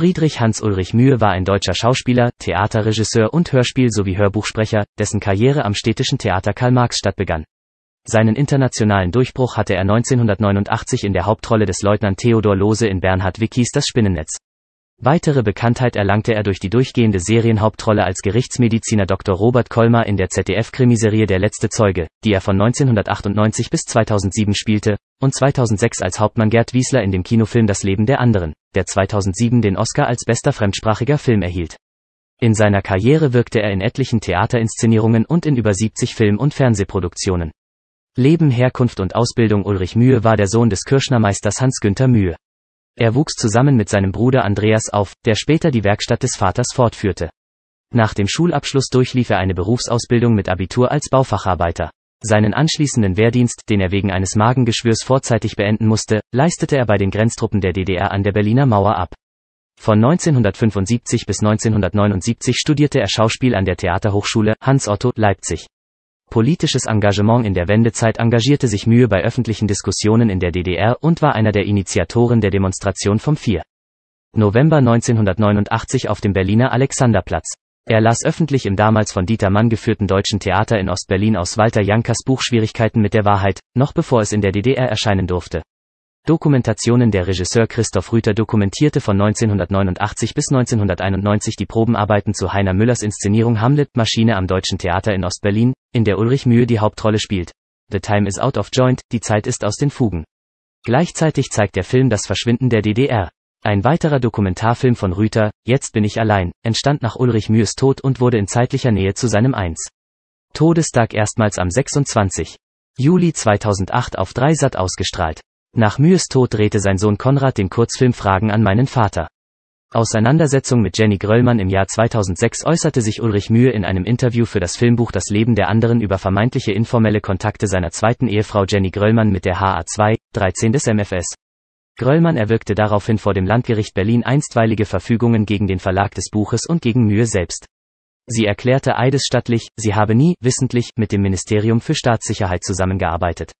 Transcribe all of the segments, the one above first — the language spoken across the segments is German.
Friedrich Hans-Ulrich Mühe war ein deutscher Schauspieler, Theaterregisseur und Hörspiel- sowie Hörbuchsprecher, dessen Karriere am Städtischen Theater Karl-Marx-Stadt begann. Seinen internationalen Durchbruch hatte er 1989 in der Hauptrolle des Leutnant Theodor Lohse in Bernhard Wickis Das Spinnennetz. Weitere Bekanntheit erlangte er durch die durchgehende Serienhauptrolle als Gerichtsmediziner Dr. Robert Kolmer in der ZDF-Krimiserie Der letzte Zeuge, die er von 1998 bis 2007 spielte, und 2006 als Hauptmann Gerd Wiesler in dem Kinofilm Das Leben der anderen der 2007 den Oscar als bester fremdsprachiger Film erhielt. In seiner Karriere wirkte er in etlichen Theaterinszenierungen und in über 70 Film- und Fernsehproduktionen. Leben, Herkunft und Ausbildung Ulrich Mühe war der Sohn des Kirschnermeisters Hans-Günther Mühe. Er wuchs zusammen mit seinem Bruder Andreas auf, der später die Werkstatt des Vaters fortführte. Nach dem Schulabschluss durchlief er eine Berufsausbildung mit Abitur als Baufacharbeiter. Seinen anschließenden Wehrdienst, den er wegen eines Magengeschwürs vorzeitig beenden musste, leistete er bei den Grenztruppen der DDR an der Berliner Mauer ab. Von 1975 bis 1979 studierte er Schauspiel an der Theaterhochschule Hans Otto Leipzig. Politisches Engagement in der Wendezeit engagierte sich Mühe bei öffentlichen Diskussionen in der DDR und war einer der Initiatoren der Demonstration vom 4. November 1989 auf dem Berliner Alexanderplatz. Er las öffentlich im damals von Dieter Mann geführten Deutschen Theater in Ostberlin aus Walter Jankers Buch Schwierigkeiten mit der Wahrheit, noch bevor es in der DDR erscheinen durfte. Dokumentationen Der Regisseur Christoph Rüther dokumentierte von 1989 bis 1991 die Probenarbeiten zu Heiner Müllers Inszenierung Hamlet Maschine am Deutschen Theater in Ostberlin, in der Ulrich Mühe die Hauptrolle spielt. The Time is out of joint, die Zeit ist aus den Fugen. Gleichzeitig zeigt der Film das Verschwinden der DDR. Ein weiterer Dokumentarfilm von Rüther, Jetzt bin ich allein, entstand nach Ulrich Mühes Tod und wurde in zeitlicher Nähe zu seinem 1. Todestag erstmals am 26. Juli 2008 auf 3 Sat ausgestrahlt. Nach Mühes Tod drehte sein Sohn Konrad den Kurzfilm Fragen an meinen Vater. Auseinandersetzung mit Jenny Gröllmann im Jahr 2006 äußerte sich Ulrich Mühe in einem Interview für das Filmbuch Das Leben der anderen über vermeintliche informelle Kontakte seiner zweiten Ehefrau Jenny Gröllmann mit der HA2, 13 des MFS. Gröllmann erwirkte daraufhin vor dem Landgericht Berlin einstweilige Verfügungen gegen den Verlag des Buches und gegen Mühe selbst. Sie erklärte eidesstattlich, sie habe nie, wissentlich, mit dem Ministerium für Staatssicherheit zusammengearbeitet.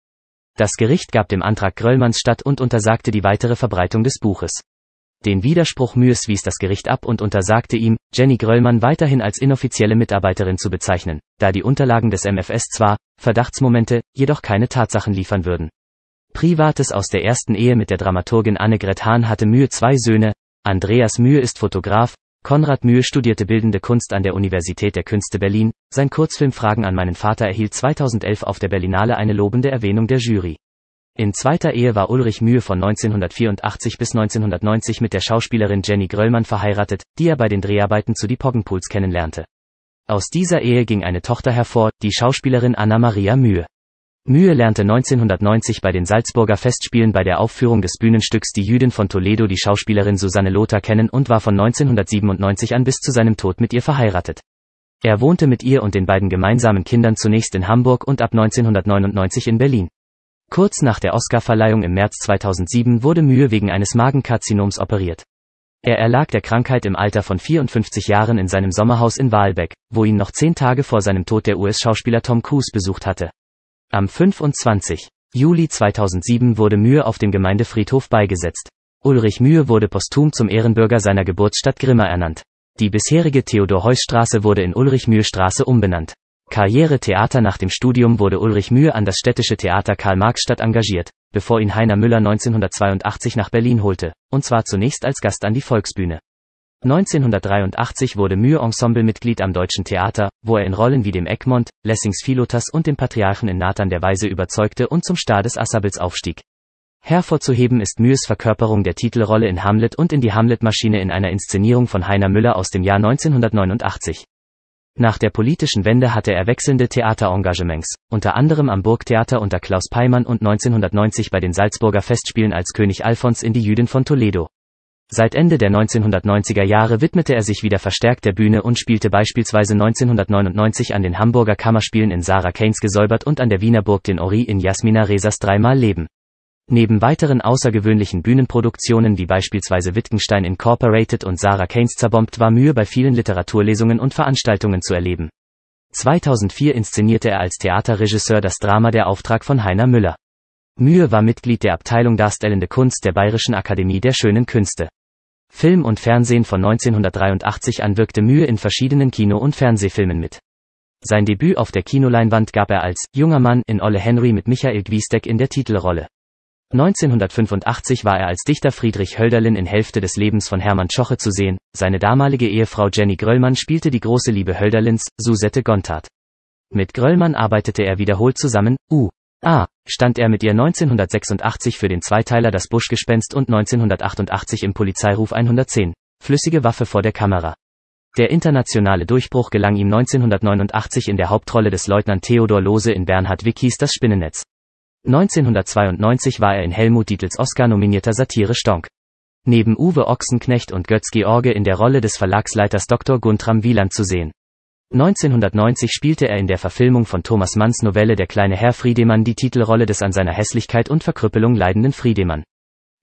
Das Gericht gab dem Antrag Gröllmanns statt und untersagte die weitere Verbreitung des Buches. Den Widerspruch Mühes wies das Gericht ab und untersagte ihm, Jenny Gröllmann weiterhin als inoffizielle Mitarbeiterin zu bezeichnen, da die Unterlagen des MFS zwar Verdachtsmomente, jedoch keine Tatsachen liefern würden. Privates aus der ersten Ehe mit der Dramaturgin Annegret Hahn hatte Mühe zwei Söhne, Andreas Mühe ist Fotograf, Konrad Mühe studierte Bildende Kunst an der Universität der Künste Berlin, sein Kurzfilm Fragen an meinen Vater erhielt 2011 auf der Berlinale eine lobende Erwähnung der Jury. In zweiter Ehe war Ulrich Mühe von 1984 bis 1990 mit der Schauspielerin Jenny Gröllmann verheiratet, die er bei den Dreharbeiten zu Die Poggenpools kennenlernte. Aus dieser Ehe ging eine Tochter hervor, die Schauspielerin Anna Maria Mühe. Mühe lernte 1990 bei den Salzburger Festspielen bei der Aufführung des Bühnenstücks Die Jüdin von Toledo die Schauspielerin Susanne Lothar kennen und war von 1997 an bis zu seinem Tod mit ihr verheiratet. Er wohnte mit ihr und den beiden gemeinsamen Kindern zunächst in Hamburg und ab 1999 in Berlin. Kurz nach der Oscarverleihung im März 2007 wurde Mühe wegen eines Magenkarzinoms operiert. Er erlag der Krankheit im Alter von 54 Jahren in seinem Sommerhaus in Walbeck, wo ihn noch zehn Tage vor seinem Tod der US-Schauspieler Tom Cruise besucht hatte. Am 25. Juli 2007 wurde Mühe auf dem Gemeindefriedhof beigesetzt. Ulrich Mühe wurde posthum zum Ehrenbürger seiner Geburtsstadt Grimma ernannt. Die bisherige Theodor-Heuss-Straße wurde in Ulrich-Mühe-Straße umbenannt. Karriere Theater nach dem Studium wurde Ulrich Mühe an das städtische Theater Karl-Marx-Stadt engagiert, bevor ihn Heiner Müller 1982 nach Berlin holte, und zwar zunächst als Gast an die Volksbühne. 1983 wurde Mühe Ensemblemitglied am Deutschen Theater, wo er in Rollen wie dem Egmont, Lessings Philotas und dem Patriarchen in Nathan der Weise überzeugte und zum Star des Assabels aufstieg. Hervorzuheben ist Mühes Verkörperung der Titelrolle in Hamlet und in die Hamlet-Maschine in einer Inszenierung von Heiner Müller aus dem Jahr 1989. Nach der politischen Wende hatte er wechselnde Theaterengagements, unter anderem am Burgtheater unter Klaus Peimann und 1990 bei den Salzburger Festspielen als König Alfons in die Jüdin von Toledo. Seit Ende der 1990er Jahre widmete er sich wieder verstärkt der Bühne und spielte beispielsweise 1999 an den Hamburger Kammerspielen in Sarah Keynes gesäubert und an der Wiener Burg den Ori in Jasmina Resas Dreimal Leben. Neben weiteren außergewöhnlichen Bühnenproduktionen wie beispielsweise Wittgenstein Incorporated und Sarah Keynes zerbombt war Mühe bei vielen Literaturlesungen und Veranstaltungen zu erleben. 2004 inszenierte er als Theaterregisseur das Drama Der Auftrag von Heiner Müller. Mühe war Mitglied der Abteilung Darstellende Kunst der Bayerischen Akademie der Schönen Künste. Film und Fernsehen von 1983 an wirkte Mühe in verschiedenen Kino- und Fernsehfilmen mit. Sein Debüt auf der Kinoleinwand gab er als junger Mann in Olle Henry mit Michael Gwiestek in der Titelrolle. 1985 war er als Dichter Friedrich Hölderlin in Hälfte des Lebens von Hermann Schoche zu sehen, seine damalige Ehefrau Jenny Gröllmann spielte die große Liebe Hölderlins, Susette Gontard. Mit Gröllmann arbeitete er wiederholt zusammen, U. A. Ah, stand er mit ihr 1986 für den Zweiteiler Das Buschgespenst und 1988 im Polizeiruf 110. Flüssige Waffe vor der Kamera. Der internationale Durchbruch gelang ihm 1989 in der Hauptrolle des Leutnant Theodor Lohse in Bernhard Wickis Das Spinnennetz. 1992 war er in Helmut Dietls Oscar-nominierter Satire Stonk. Neben Uwe Ochsenknecht und Götz George in der Rolle des Verlagsleiters Dr. Guntram Wieland zu sehen. 1990 spielte er in der Verfilmung von Thomas Manns Novelle Der kleine Herr Friedemann die Titelrolle des an seiner Hässlichkeit und Verkrüppelung leidenden Friedemann.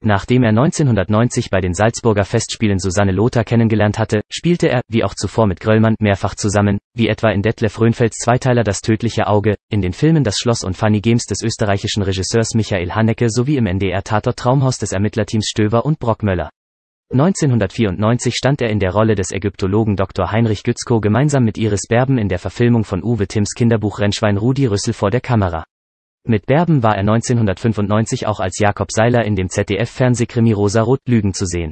Nachdem er 1990 bei den Salzburger Festspielen Susanne Lothar kennengelernt hatte, spielte er, wie auch zuvor mit Gröllmann, mehrfach zusammen, wie etwa in Detlef Röhnfelds Zweiteiler Das tödliche Auge, in den Filmen Das Schloss und Funny Games des österreichischen Regisseurs Michael Haneke sowie im NDR-Tatort Traumhaus des Ermittlerteams Stöver und Brockmöller. 1994 stand er in der Rolle des Ägyptologen Dr. Heinrich Gützkow gemeinsam mit Iris Berben in der Verfilmung von Uwe Timms Kinderbuch Rennschwein Rudi Rüssel vor der Kamera. Mit Berben war er 1995 auch als Jakob Seiler in dem ZDF-Fernsehkrimi Rosa-Rot Lügen zu sehen.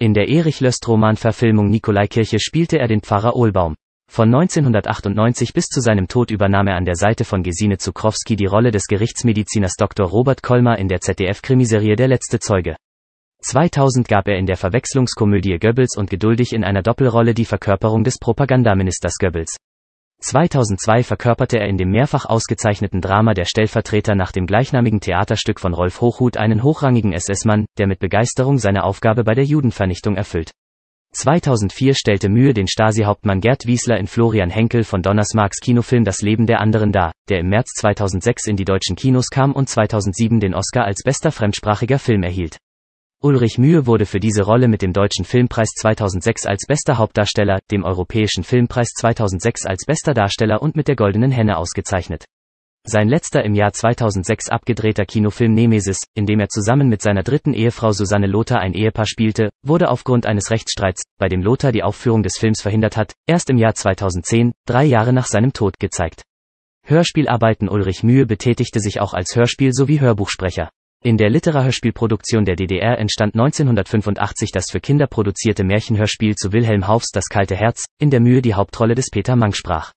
In der Erich Löst-Roman-Verfilmung Nikolaikirche spielte er den Pfarrer Ohlbaum. Von 1998 bis zu seinem Tod übernahm er an der Seite von Gesine Zukrowski die Rolle des Gerichtsmediziners Dr. Robert Kolmer in der ZDF-Krimiserie Der letzte Zeuge. 2000 gab er in der Verwechslungskomödie Goebbels und Geduldig in einer Doppelrolle die Verkörperung des Propagandaministers Goebbels. 2002 verkörperte er in dem mehrfach ausgezeichneten Drama Der Stellvertreter nach dem gleichnamigen Theaterstück von Rolf Hochhuth einen hochrangigen SS-Mann, der mit Begeisterung seine Aufgabe bei der Judenvernichtung erfüllt. 2004 stellte Mühe den Stasi-Hauptmann Gerd Wiesler in Florian Henkel von Donnersmarks Kinofilm Das Leben der anderen dar, der im März 2006 in die deutschen Kinos kam und 2007 den Oscar als bester fremdsprachiger Film erhielt. Ulrich Mühe wurde für diese Rolle mit dem Deutschen Filmpreis 2006 als bester Hauptdarsteller, dem Europäischen Filmpreis 2006 als bester Darsteller und mit der Goldenen Henne ausgezeichnet. Sein letzter im Jahr 2006 abgedrehter Kinofilm Nemesis, in dem er zusammen mit seiner dritten Ehefrau Susanne Lothar ein Ehepaar spielte, wurde aufgrund eines Rechtsstreits, bei dem Lothar die Aufführung des Films verhindert hat, erst im Jahr 2010, drei Jahre nach seinem Tod gezeigt. Hörspielarbeiten Ulrich Mühe betätigte sich auch als Hörspiel- sowie Hörbuchsprecher. In der litera der DDR entstand 1985 das für Kinder produzierte Märchenhörspiel zu Wilhelm Haufs Das kalte Herz, in der Mühe die Hauptrolle des Peter Mang sprach.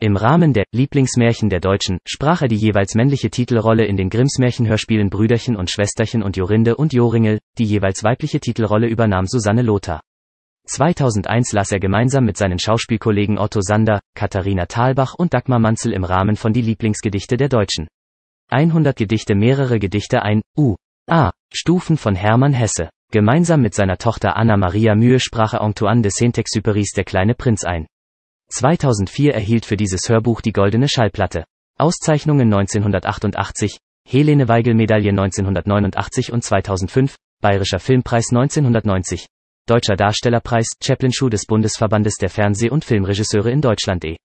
Im Rahmen der Lieblingsmärchen der Deutschen sprach er die jeweils männliche Titelrolle in den Grimms Märchenhörspielen Brüderchen und Schwesterchen und Jorinde und Joringel, die jeweils weibliche Titelrolle übernahm Susanne Lothar. 2001 las er gemeinsam mit seinen Schauspielkollegen Otto Sander, Katharina Thalbach und Dagmar Manzel im Rahmen von Die Lieblingsgedichte der Deutschen. 100 Gedichte mehrere Gedichte ein, U. A. Stufen von Hermann Hesse. Gemeinsam mit seiner Tochter Anna Maria Mühe sprach er Antoine de Saint-Exupérys Der kleine Prinz ein. 2004 erhielt für dieses Hörbuch die Goldene Schallplatte. Auszeichnungen 1988, Helene Weigel-Medaille 1989 und 2005, Bayerischer Filmpreis 1990, Deutscher Darstellerpreis, Chaplin-Schuh des Bundesverbandes der Fernseh- und Filmregisseure in Deutschland e.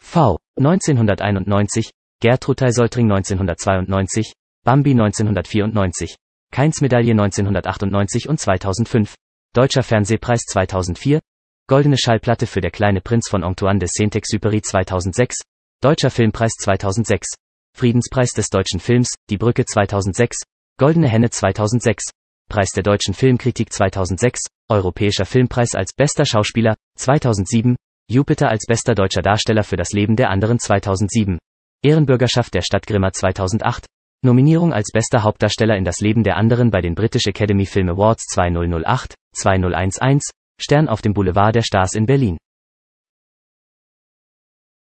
V. 1991, Gertrudei Soltring 1992, Bambi 1994, Keins Medaille 1998 und 2005, Deutscher Fernsehpreis 2004, Goldene Schallplatte für Der kleine Prinz von Antoine de Saint-Exupéry 2006, Deutscher Filmpreis 2006, Friedenspreis des deutschen Films, Die Brücke 2006, Goldene Henne 2006, Preis der deutschen Filmkritik 2006, Europäischer Filmpreis als bester Schauspieler 2007, Jupiter als bester deutscher Darsteller für das Leben der anderen 2007. Ehrenbürgerschaft der Stadt Grimma 2008, Nominierung als bester Hauptdarsteller in Das Leben der anderen bei den British Academy Film Awards 2008, 2011, Stern auf dem Boulevard der Stars in Berlin.